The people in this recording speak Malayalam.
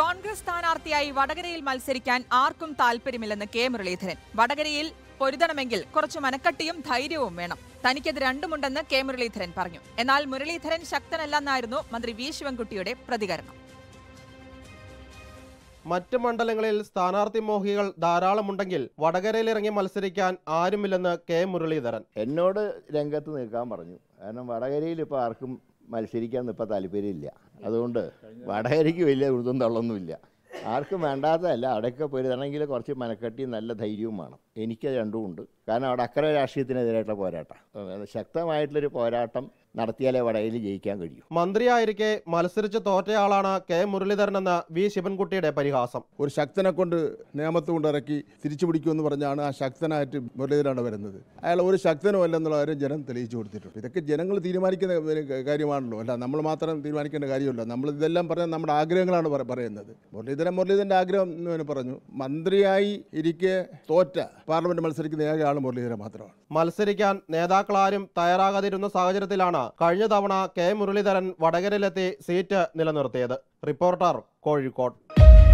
കോൺഗ്രസ് സ്ഥാനാർത്ഥിയായി വടകരയിൽ മത്സരിക്കാൻ ആർക്കും താൽപ്പര്യമില്ലെന്ന് കെ മുരളീധരൻ വടകരയിൽ പൊരുതണമെങ്കിൽ കുറച്ച് മനക്കട്ടിയും ധൈര്യവും വേണം തനിക്കത് രണ്ടുമുണ്ടെന്ന് കെ മുരളീധരൻ പറഞ്ഞു എന്നാൽ മുരളീധരൻ ശക്തനല്ലെന്നായിരുന്നു മന്ത്രി വി ശിവൻകുട്ടിയുടെ പ്രതികരണം മറ്റ് മണ്ഡലങ്ങളിൽ സ്ഥാനാർത്ഥി മോഹികൾ ധാരാളമുണ്ടെങ്കിൽ വടകരയിലിറങ്ങി മത്സരിക്കാൻ ആരുമില്ലെന്ന് കെ മുരളീധരൻ എന്നോട് രംഗത്ത് നിൽക്കാൻ പറഞ്ഞു കാരണം വടകരയിൽ ഇപ്പോൾ ആർക്കും മത്സരിക്കാൻ ഇപ്പം താല്പര്യമില്ല അതുകൊണ്ട് വടകരയ്ക്ക് വലിയ ഉഴുതും തള്ളൊന്നുമില്ല ആർക്കും വേണ്ടാത്തതല്ല അവിടെയൊക്കെ പോരുതാണെങ്കിൽ കുറച്ച് മനക്കെട്ടി നല്ല ധൈര്യവും വേണം എനിക്ക് രണ്ടും ഉണ്ട് കാരണം അവിടെ അക്കരെ രാഷ്ട്രീയത്തിനെതിരായിട്ടുള്ള പോരാട്ടം ശക്തമായിട്ടുള്ളൊരു പോരാട്ടം നടത്തിയാലേ വടയിൽ ജയിക്കാൻ കഴിയൂ മന്ത്രിയായിരിക്കെ മത്സരിച്ച് തോറ്റയാളാണ് കെ എന്ന വി ശിവൻകുട്ടിയുടെ പരിഹാസം ഒരു ശക്തനെ കൊണ്ട് നിയമത്ത് കൊണ്ടിറക്കി തിരിച്ചു പിടിക്കുമെന്ന് പറഞ്ഞാണ് ആ ശക്തനായിട്ട് മുരളീധരനാണ് വരുന്നത് അയാൾ ഒരു ശക്തനും അല്ലെന്നുള്ള കാര്യം ജനം തെളിയിച്ചു കൊടുത്തിട്ടുണ്ട് ഇതൊക്കെ ജനങ്ങൾ തീരുമാനിക്കുന്ന കാര്യമാണല്ലോ അല്ല നമ്മൾ മാത്രം തീരുമാനിക്കേണ്ട കാര്യമല്ല നമ്മൾ ഇതെല്ലാം പറഞ്ഞാൽ നമ്മുടെ ആഗ്രഹങ്ങളാണ് പറയുന്നത് മുരളീധരൻ മുരളീധരൻ്റെ ആഗ്രഹം എന്ന് പറഞ്ഞു മന്ത്രിയായി ഇരിക്കെ തോറ്റ പാർലമെന്റ് മത്സരിക്കുന്ന ഏക ആൾ മുരളീധരൻ മാത്രമാണ് മത്സരിക്കാൻ നേതാക്കളാരും തയ്യാറാകാതിരുന്ന സാഹചര്യത്തിലാണ് കഴിഞ്ഞ തവണ കെ മുരളീധരൻ വടകരയിലെത്തി സീറ്റ് നിലനിർത്തിയത് റിപ്പോർട്ടർ കോഴിക്കോട്